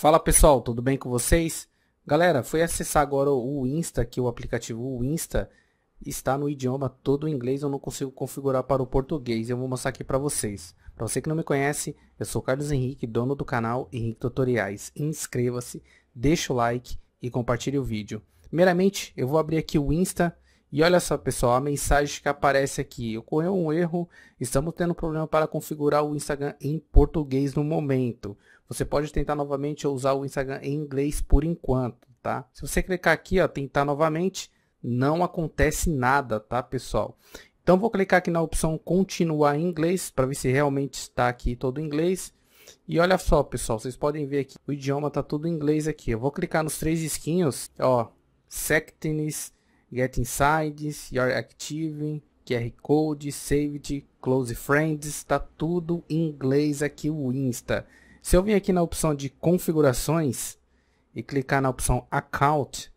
Fala pessoal, tudo bem com vocês? Galera, fui acessar agora o Insta, que o aplicativo Insta está no idioma todo inglês, eu não consigo configurar para o português, eu vou mostrar aqui para vocês. Para você que não me conhece, eu sou Carlos Henrique, dono do canal Henrique Tutoriais. Inscreva-se, deixa o like e compartilhe o vídeo. Primeiramente, eu vou abrir aqui o Insta, e olha só, pessoal, a mensagem que aparece aqui. Ocorreu um erro, estamos tendo problema para configurar o Instagram em português no momento. Você pode tentar novamente ou usar o Instagram em inglês por enquanto, tá? Se você clicar aqui, ó, tentar novamente, não acontece nada, tá, pessoal? Então, vou clicar aqui na opção continuar em inglês, para ver se realmente está aqui todo em inglês. E olha só, pessoal, vocês podem ver aqui, o idioma está tudo em inglês aqui. Eu vou clicar nos três esquinhos, ó, Sectinis. Get Insights, Your Active, QR Code, Saved, Close Friends, está tudo em inglês aqui o Insta. Se eu vir aqui na opção de configurações e clicar na opção Account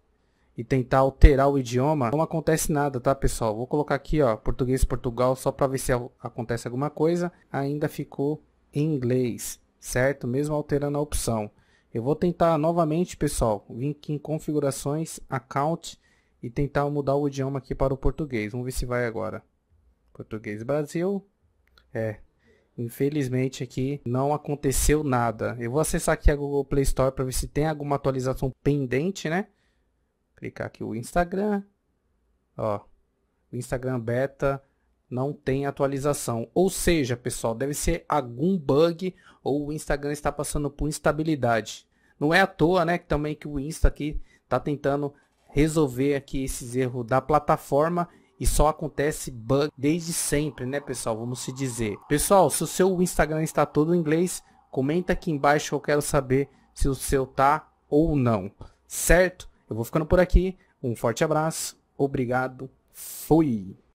e tentar alterar o idioma, não acontece nada, tá pessoal? Vou colocar aqui, ó, português Portugal só para ver se acontece alguma coisa. Ainda ficou em inglês, certo? Mesmo alterando a opção. Eu vou tentar novamente, pessoal. Vim aqui em configurações, account e tentar mudar o idioma aqui para o português. Vamos ver se vai agora. Português Brasil. É. Infelizmente aqui não aconteceu nada. Eu vou acessar aqui a Google Play Store para ver se tem alguma atualização pendente, né? Clicar aqui o Instagram. Ó. O Instagram beta não tem atualização. Ou seja, pessoal, deve ser algum bug ou o Instagram está passando por instabilidade. Não é à toa, né, que também que o Insta aqui está tentando resolver aqui esses erros da plataforma e só acontece bug desde sempre, né, pessoal? Vamos se dizer. Pessoal, se o seu Instagram está todo em inglês, comenta aqui embaixo, eu quero saber se o seu tá ou não. Certo? Eu vou ficando por aqui. Um forte abraço. Obrigado. Fui.